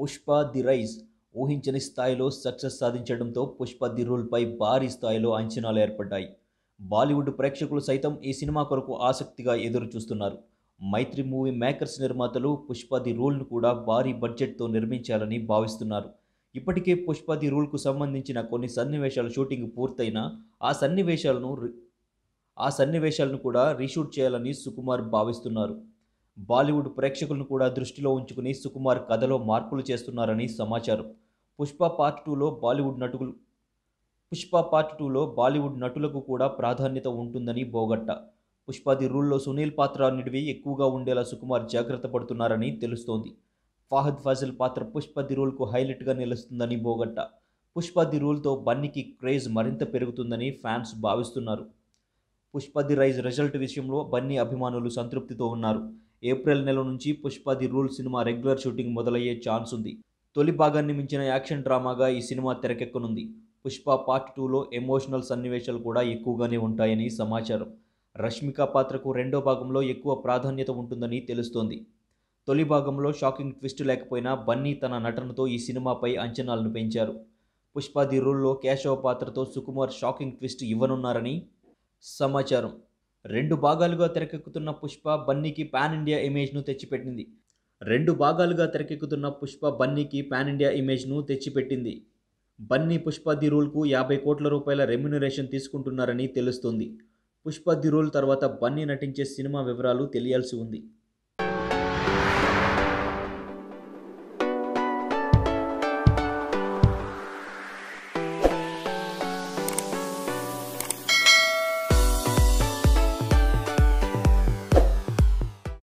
Pushpa the rise ఊహించని స్థాయిలో success సాధించడంతో పుష్ప ది రూల్పై భారీ స్థాయిలో అంచనాలు ఏర్పడ్డాయి బాలీవుడ్ ప్రేక్షకులు సైతం ఈ సినిమా కొరకు ఆసక్తిగా ఎదురు చూస్తున్నారు మైత్రి మూవీ మేకర్స్ నిర్మాతలు పుష్ప ది రూల్ను కూడా భారీ బడ్జెట్తో నిర్మించాలని భావిస్తున్నారు ఇప్పటికే పుష్ప ది రూల్కు సంబంధించిన కొన్ని సన్నివేశాల షూటింగ్ పూర్తయినా ఆ సన్నివేశాలను ఆ సన్నివేశాలను కూడా రీషూట్ చేయాలని సుకుమార్ భావిస్తున్నారు బాలీవుడ్ ప్రేక్షకులను కూడా దృష్టిలో ఉంచుకుని సుకుమార్ కథలో మార్పులు చేస్తున్నారని సమాచారం పుష్ప పార్ట్ టూలో బాలీవుడ్ నటులు పుష్ప పార్ట్ టూలో బాలీవుడ్ నటులకు కూడా ప్రాధాన్యత ఉంటుందని బోగట్ట పుష్పాది రూల్లో సునీల్ పాత్ర నిడివి ఎక్కువగా ఉండేలా సుకుమార్ జాగ్రత్త పడుతున్నారని తెలుస్తోంది ఫాహద్ ఫజల్ పాత్ర పుష్పది రూల్కు హైలైట్గా నిలుస్తుందని బోగట్ట పుష్పది రూల్తో బన్నీకి క్రేజ్ మరింత పెరుగుతుందని ఫ్యాన్స్ భావిస్తున్నారు పుష్పది రైజ్ రిజల్ట్ విషయంలో బన్నీ అభిమానులు సంతృప్తితో ఉన్నారు ఏప్రిల్ నెల నుంచి పుష్పాది ది రూల్ సినిమా రెగ్యులర్ షూటింగ్ మొదలయ్యే ఛాన్స్ ఉంది తొలి భాగాన్ని మించిన యాక్షన్ డ్రామాగా ఈ సినిమా తెరకెక్కనుంది పుష్ప పార్ట్ టూలో ఎమోషనల్ సన్నివేశాలు కూడా ఎక్కువగానే ఉంటాయని సమాచారం రష్మిక పాత్రకు రెండో భాగంలో ఎక్కువ ప్రాధాన్యత ఉంటుందని తెలుస్తోంది తొలి భాగంలో షాకింగ్ ట్విస్ట్ లేకపోయినా బన్నీ తన నటనతో ఈ సినిమాపై అంచనాలను పెంచారు పుష్పాది రూల్లో కేశవ పాత్రతో సుకుమార్ షాకింగ్ ట్విస్ట్ ఇవ్వనున్నారని సమాచారం రెండు భాగాలుగా తెరకెక్కుతున్న పుష్ప బన్నీకి పాన్ ఇండియా ఇమేజ్ను తెచ్చిపెట్టింది రెండు భాగాలుగా తెరకెక్కుతున్న పుష్ప బన్నీకి పాన్ ఇండియా ఇమేజ్ను తెచ్చిపెట్టింది బన్నీ పుష్ప ది రూల్కు యాభై కోట్ల రూపాయల రెమ్యునరేషన్ తీసుకుంటున్నారని తెలుస్తోంది పుష్ప ది రూల్ తర్వాత బన్నీ నటించే సినిమా వివరాలు తెలియాల్సి ఉంది